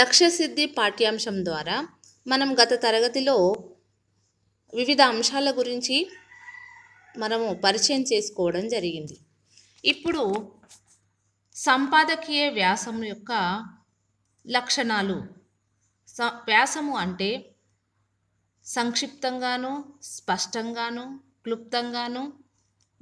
లక్ష్యసిద్ధి పాఠ్యాంశం ద్వారా మనం గత తరగతిలో వివిధ అంశాల గురించి మనము పరిచయం చేసుకోవడం జరిగింది ఇప్పుడు సంపాదకీయ వ్యాసం యొక్క లక్షణాలు వ్యాసము అంటే సంక్షిప్తంగాను స్పష్టంగాను క్లుప్తంగాను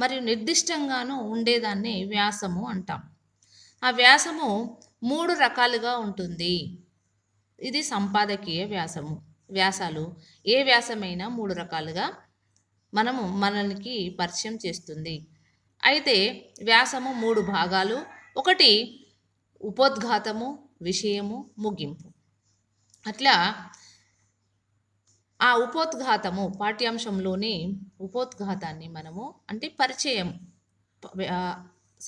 మరియు నిర్దిష్టంగాను ఉండేదాన్ని వ్యాసము అంటాం ఆ వ్యాసము మూడు రకాలుగా ఉంటుంది ఇది సంపాదకీయ వ్యాసము వ్యాసాలు ఏ వ్యాసమైనా మూడు రకాలుగా మనము మనల్ని పరిచయం చేస్తుంది అయితే వ్యాసము మూడు భాగాలు ఒకటి ఉపోద్ఘాతము విషయము ముగింపు అట్లా ఆ ఉపోద్ఘాతము పాఠ్యాంశంలోని ఉపోద్ఘాతాన్ని మనము అంటే పరిచయం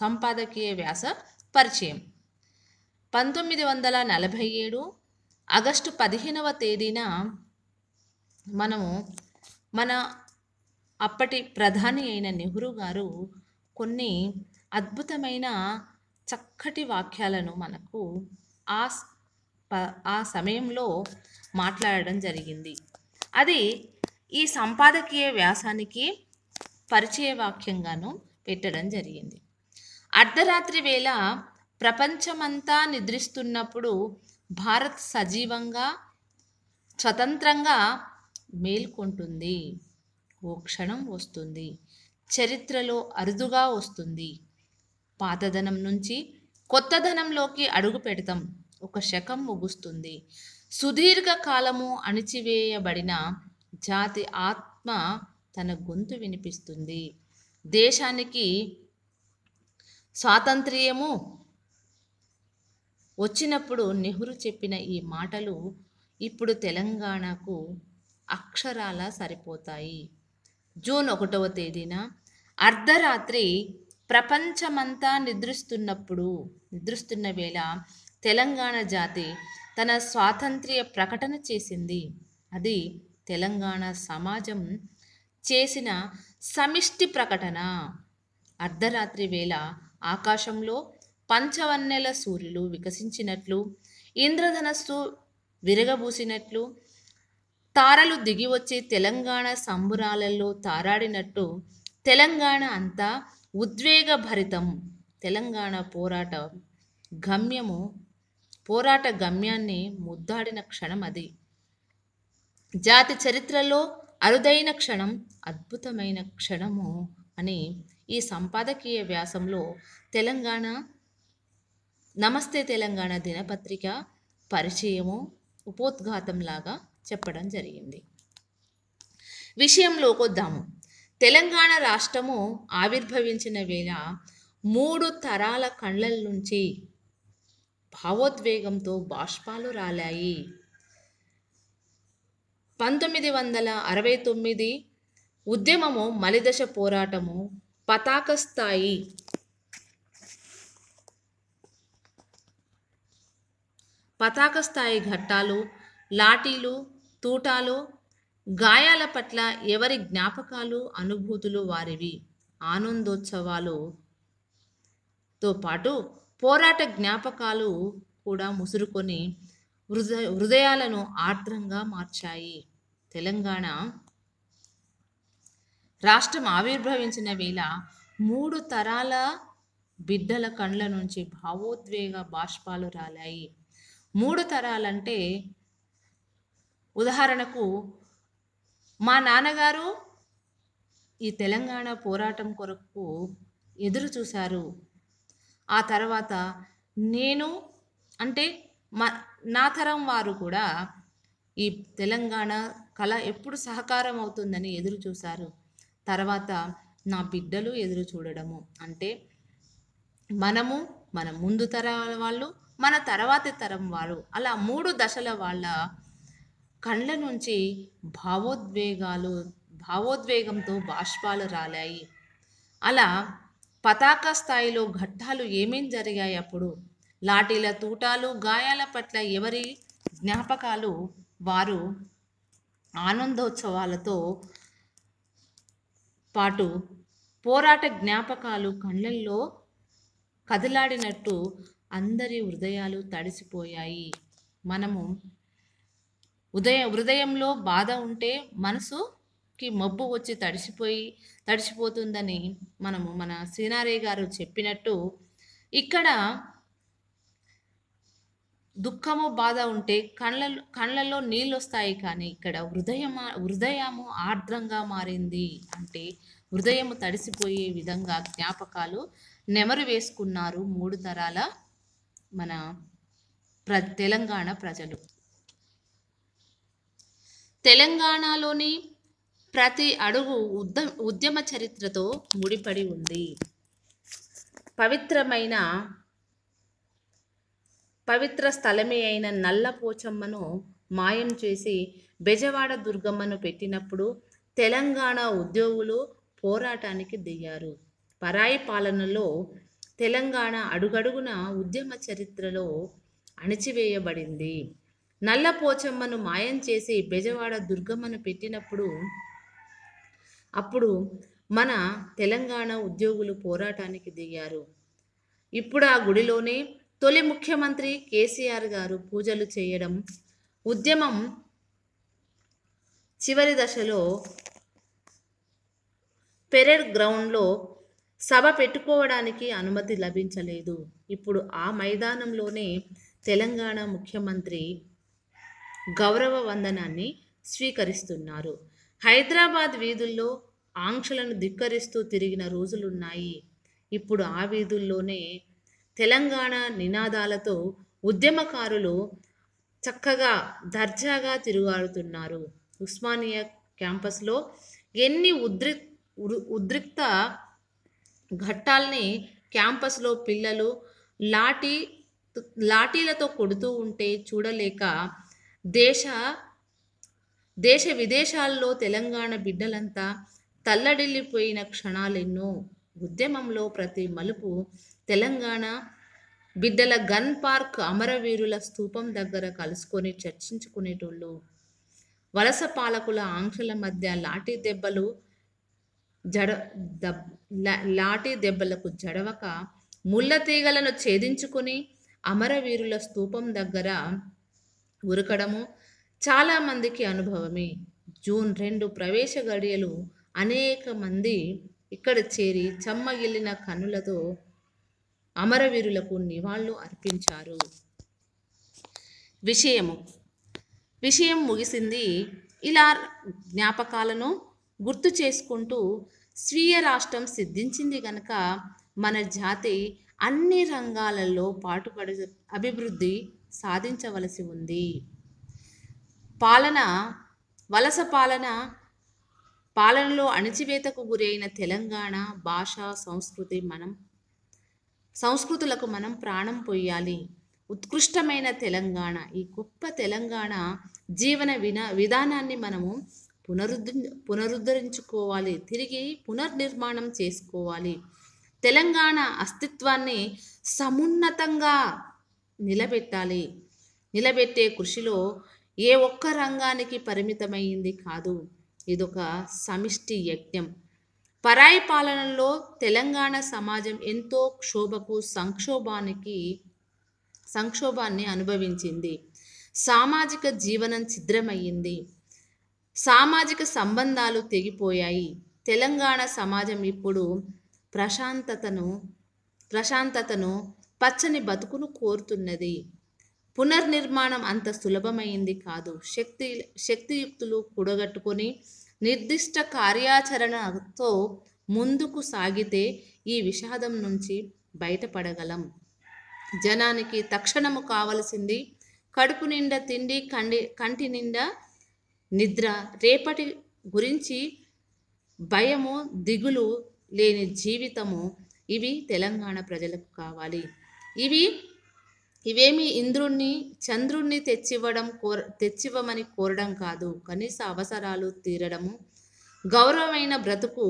సంపాదకీయ వ్యాస పరిచయం పంతొమ్మిది వందల నలభై ఏడు ఆగస్టు పదిహేనవ తేదీన మనము మన అప్పటి ప్రధాని అయిన నెహ్రూ గారు కొన్ని అద్భుతమైన చక్కటి వాక్యాలను మనకు ఆ ఆ సమయంలో మాట్లాడడం జరిగింది అది ఈ సంపాదకీయ వ్యాసానికి పరిచయ వాక్యంగాను పెట్టడం జరిగింది అర్ధరాత్రి వేళ ప్రపంచమంతా నిద్రిస్తున్నప్పుడు భారత్ సజీవంగా స్వతంత్రంగా మేల్కొంటుంది ఓ క్షణం వస్తుంది చరిత్రలో అరుదుగా వస్తుంది పాతధనం నుంచి కొత్త ధనంలోకి అడుగు పెడతాం ఒక శకం ముగుస్తుంది సుదీర్ఘ కాలము అణిచివేయబడిన జాతి ఆత్మ తన గొంతు వినిపిస్తుంది దేశానికి స్వాతంత్ర్యము వచ్చినప్పుడు నెహ్రూ చెప్పిన ఈ మాటలు ఇప్పుడు తెలంగాణకు అక్షరాల సరిపోతాయి జూన్ ఒకటవ తేదీన అర్ధరాత్రి ప్రపంచమంతా నిద్రిస్తున్నప్పుడు నిద్రిస్తున్న వేళ తెలంగాణ జాతి తన స్వాతంత్ర్య ప్రకటన చేసింది అది తెలంగాణ సమాజం చేసిన సమిష్టి ప్రకటన అర్ధరాత్రి వేళ ఆకాశంలో పంచవన్నెల సూర్యులు వికసించినట్లు ఇంద్రధనస్సు విరగబూసినట్లు తారలు దిగి వచ్చి తెలంగాణ సంబురాలలో తారాడినట్టు తెలంగాణ అంతా ఉద్వేగభరితం తెలంగాణ పోరాట గమ్యము పోరాట గమ్యాన్ని ముద్దాడిన క్షణం అది జాతి చరిత్రలో అరుదైన క్షణం అద్భుతమైన క్షణము అని ఈ సంపాదకీయ వ్యాసంలో తెలంగాణ నమస్తే తెలంగాణ దినపత్రిక పరిచయము ఉపోద్ఘాతంలాగా చెప్పడం జరిగింది వద్దాము తెలంగాణ రాష్ట్రము ఆవిర్భవించిన వేళ మూడు తరాల కండ్ల నుంచి భావోద్వేగంతో బాష్పాలు రాలాయి పంతొమ్మిది వందల అరవై తొమ్మిది ఉద్యమము మలిదశ పోరాటము పతాక స్థాయి పతాక స్థాయి ఘట్టాలు లాఠీలు తూటాలు గాయాల పట్ల ఎవరి జ్ఞాపకాలు అనుభూతులు వారివి ఆనందోత్సవాలుతో పాటు పోరాట జ్ఞాపకాలు కూడా ముసురుకొని హృదయ హృదయాలను ఆర్ద్రంగా మార్చాయి తెలంగాణ రాష్ట్రం ఆవిర్భవించిన వేళ మూడు తరాల బిడ్డల కండ్ల నుంచి భావోద్వేగ బాష్పాలు రాలాయి మూడు తరాలంటే ఉదాహరణకు మా నాన్నగారు ఈ తెలంగాణ పోరాటం కొరకు ఎదురు చూశారు ఆ తర్వాత నేను అంటే మా నా తరం వారు కూడా ఈ తెలంగాణ కళ ఎప్పుడు సహకారం అవుతుందని ఎదురు చూశారు తర్వాత నా బిడ్డలు ఎదురు చూడడము అంటే మనము మన ముందు తరాల వాళ్ళు మన తర్వాతి తరం వారు అలా మూడు దశల వాళ్ళ కండ్ల నుంచి భావోద్వేగాలు భావోద్వేగంతో బాష్పాలు రాలాయి అలా పతాక స్థాయిలో ఘట్టాలు ఏమేం జరిగాయి అప్పుడు లాఠీల తూటాలు గాయాల పట్ల ఎవరి జ్ఞాపకాలు వారు ఆనందోత్సవాలతో పాటు పోరాట జ్ఞాపకాలు కళ్ళల్లో కదలాడినట్టు అందరి హృదయాలు తడిసిపోయాయి మనము ఉదయ హృదయంలో బాధ ఉంటే మనసుకి మబ్బు వచ్చి తడిసిపోయి తడిసిపోతుందని మనము మన సీనారే గారు చెప్పినట్టు ఇక్కడ దుఃఖము బాధ ఉంటే కళ్ళలో కళ్ళల్లో నీళ్ళు వస్తాయి కానీ ఇక్కడ హృదయం హృదయము ఆర్ద్రంగా మారింది అంటే హృదయము తడిసిపోయే విధంగా జ్ఞాపకాలు నెమరు వేసుకున్నారు మూడు తరాల మన ప్ర తెలంగాణ ప్రజలు తెలంగాణలోని ప్రతి అడుగు ఉద్ద ఉద్యమ చరిత్రతో ముడిపడి ఉంది పవిత్రమైన పవిత్ర స్థలమే అయిన నల్లపోచమ్మను మాయం చేసి బెజవాడ దుర్గమ్మను పెట్టినప్పుడు తెలంగాణ ఉద్యోగులు పోరాటానికి దిగారు పరాయి పాలనలో తెలంగాణ అడుగడుగున ఉద్యమ చరిత్రలో అణచివేయబడింది నల్లపోచమ్మను మాయం చేసి బెజవాడ దుర్గమ్మను పెట్టినప్పుడు అప్పుడు మన తెలంగాణ ఉద్యోగులు పోరాటానికి దిగారు ఇప్పుడు ఆ గుడిలోనే తొలి ముఖ్యమంత్రి కేసీఆర్ గారు పూజలు చేయడం ఉద్యమం చివరి దశలో పెరెడ్ గ్రౌండ్లో సభ పెట్టుకోవడానికి అనుమతి లభించలేదు ఇప్పుడు ఆ మైదానంలోనే తెలంగాణ ముఖ్యమంత్రి గౌరవ వందనాన్ని స్వీకరిస్తున్నారు హైదరాబాద్ వీధుల్లో ఆంక్షలను ధిక్కరిస్తూ తిరిగిన రోజులున్నాయి ఇప్పుడు ఆ వీధుల్లోనే తెలంగాణ నినాదాలతో ఉద్యమకారులు చక్కగా దర్జాగా తిరుగాడుతున్నారు ఉస్మానియా క్యాంపస్లో ఎన్ని ఉద్రిక్ ఉద్రిక్త ఘట్టాల్ని క్యాంపస్లో పిల్లలు లాఠీ లాఠీలతో కొడుతూ ఉంటే చూడలేక దేశ దేశ విదేశాల్లో తెలంగాణ బిడ్డలంతా తల్లడిల్లిపోయిన క్షణాలెన్నో ఉద్యమంలో ప్రతి మలుపు తెలంగాణ బిడ్డల గన్ పార్క్ అమరవీరుల స్తూపం దగ్గర కలుసుకొని చర్చించుకునేటోళ్ళు వలస పాలకుల ఆంక్షల మధ్య లాఠీ దెబ్బలు జడ దబ్ లాటి దెబ్బలకు జడవక ముళ్ళ తీగలను ఛేదించుకుని అమరవీరుల స్తూపం దగ్గర ఉరకడము చాలామందికి అనుభవమే జూన్ రెండు ప్రవేశ గడియలు అనేక మంది ఇక్కడ చేరి చెమ్మగిల్లిన కన్నులతో అమరవీరులకు నివాళులు అర్పించారు విషయము విషయం ముగిసింది ఇలా జ్ఞాపకాలను గుర్తు చేసుకుంటూ స్వీయ రాష్ట్రం సిద్ధించింది గనక మన జాతి అన్ని రంగాలలో పాటుపడి అభివృద్ధి సాధించవలసి ఉంది పాలన వలస పాలన పాలనలో అణచివేతకు గురైన తెలంగాణ భాష సంస్కృతి మనం సంస్కృతులకు మనం ప్రాణం పోయాలి ఉత్కృష్టమైన తెలంగాణ ఈ గొప్ప తెలంగాణ జీవన వినా విధానాన్ని మనము పునరుద్ధ పునరుద్ధరించుకోవాలి తిరిగి పునర్నిర్మాణం చేసుకోవాలి తెలంగాణ అస్తిత్వాన్ని సమున్నతంగా నిలబెట్టాలి నిలబెట్టే కృషిలో ఏ ఒక్క రంగానికి పరిమితమైంది కాదు ఇదొక సమిష్టి యజ్ఞం పరాయి పాలనలో తెలంగాణ సమాజం ఎంతో క్షోభకు సంక్షోభానికి సంక్షోభాన్ని అనుభవించింది సామాజిక జీవనం ఛిద్రమయ్యింది సామాజిక సంబంధాలు తెగిపోయాయి తెలంగాణ సమాజం ఇప్పుడు ప్రశాంతతను ప్రశాంతతను పచ్చని బతుకును కోరుతున్నది పునర్నిర్మాణం అంత సులభమైంది కాదు శక్తి శక్తియుక్తులు కూడగట్టుకొని నిర్దిష్ట కార్యాచరణతో ముందుకు సాగితే ఈ విషాదం నుంచి బయటపడగలం జనానికి తక్షణము కావలసింది కడుపు నిండా తిండి కండి కంటి నిండా నిద్ర రేపటి గురించి భయము దిగులు లేని జీవితము ఇవి తెలంగాణ ప్రజలకు కావాలి ఇవి ఇవేమి ఇంద్రుణ్ణి చంద్రుణ్ణి తెచ్చివ్వడం కోర తెచ్చివ్వమని కోరడం కాదు కనీస అవసరాలు తీరడము గౌరవమైన బ్రతుకు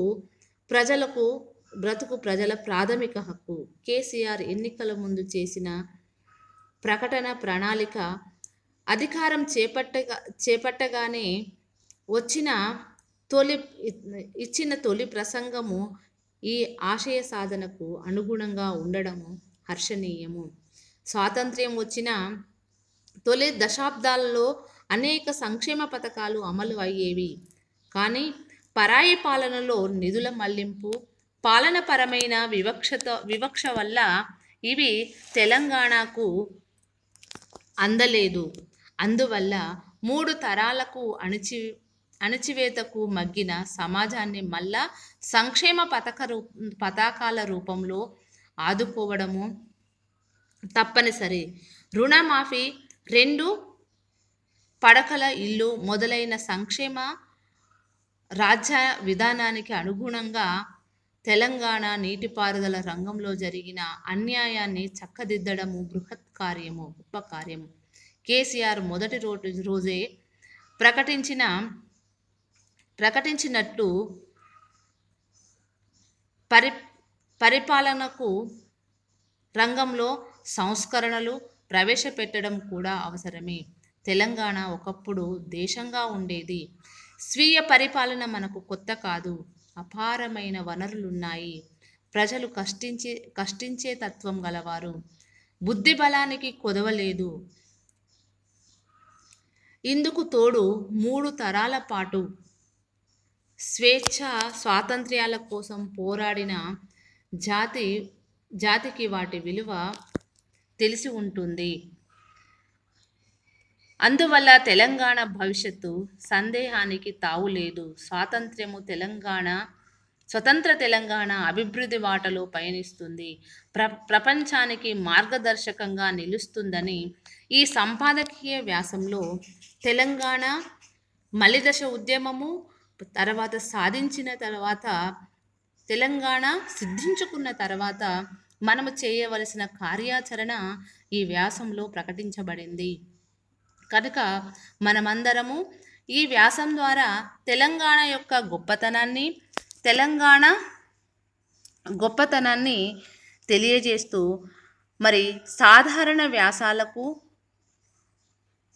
ప్రజలకు బ్రతుకు ప్రజల ప్రాథమిక హక్కు కేసీఆర్ ఎన్నికల ముందు చేసిన ప్రకటన ప్రణాళిక అధికారం చేపట్టగా చేపట్టగానే వచ్చిన తొలి ఇచ్చిన తొలి ప్రసంగము ఈ ఆశయ సాధనకు అనుగుణంగా ఉండడము హర్షణీయము స్వాతంత్ర్యం వచ్చిన తొలి దశాబ్దాలలో అనేక సంక్షేమ పథకాలు అమలు అయ్యేవి కానీ పరాయి పాలనలో నిధుల మళ్లింపు పాలనపరమైన వివక్షత వివక్ష వల్ల ఇవి తెలంగాణకు అందలేదు అందువల్ల మూడు తరాలకు అణచి అణచివేతకు మగ్గిన సమాజాన్ని మళ్ళా సంక్షేమ పథక రూ పతాకాల రూపంలో ఆదుకోవడము తప్పనిసరి రుణమాఫీ రెండు పడకల ఇల్లు మొదలైన సంక్షేమ రాజ్య విధానానికి అనుగుణంగా తెలంగాణ నీటిపారుదల రంగంలో జరిగిన అన్యాయాన్ని చక్కదిద్దడము బృహత్ కార్యము గొప్ప కార్యము కేసీఆర్ మొదటి రోజు రోజే ప్రకటించిన ప్రకటించినట్టు పరి పరిపాలనకు రంగంలో సంస్కరణలు ప్రవేశపెట్టడం కూడా అవసరమే తెలంగాణ ఒకప్పుడు దేశంగా ఉండేది స్వీయ పరిపాలన మనకు కొత్త కాదు అపారమైన వనరులున్నాయి ప్రజలు కష్టించే కష్టించే తత్వం గలవారు బుద్ధి బలానికి కొదవలేదు ఇందుకు తోడు మూడు తరాల పాటు స్వేచ్ఛ స్వాతంత్ర్యాల కోసం పోరాడిన జాతి జాతికి వాటి విలువ తెలిసి ఉంటుంది అందువల్ల తెలంగాణ భవిష్యత్తు సందేహానికి తావులేదు స్వాతంత్ర్యము తెలంగాణ స్వతంత్ర తెలంగాణ అభివృద్ధి వాటలో పయనిస్తుంది ప్ర ప్రపంచానికి మార్గదర్శకంగా నిలుస్తుందని ఈ సంపాదకీయ వ్యాసంలో తెలంగాణ మలిదశ ఉద్యమము తర్వాత సాధించిన తర్వాత తెలంగాణ సిద్ధించుకున్న తర్వాత మనము చేయవలసిన కార్యాచరణ ఈ వ్యాసంలో ప్రకటించబడింది కనుక మనమందరము ఈ వ్యాసం ద్వారా తెలంగాణ యొక్క గొప్పతనాన్ని తెలంగాణ గొప్పతనాన్ని తెలియజేస్తూ మరి సాధారణ వ్యాసాలకు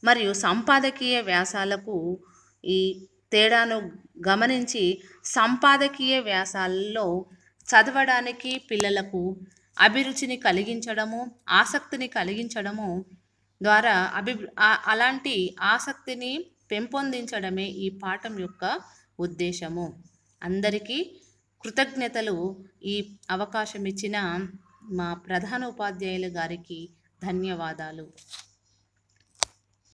మరియు సంపాదకీయ వ్యాసాలకు ఈ తేడాను గమనించి సంపాదకీయ వ్యాసాలలో చదవడానికి పిల్లలకు అభిరుచిని కలిగించడము ఆసక్తిని కలిగించడము ద్వారా అభి అలాంటి ఆసక్తిని పెంపొందించడమే ఈ పాఠం యొక్క ఉద్దేశము అందరికీ కృతజ్ఞతలు ఈ అవకాశం ఇచ్చిన మా ప్రధాన ఉపాధ్యాయుల గారికి ధన్యవాదాలు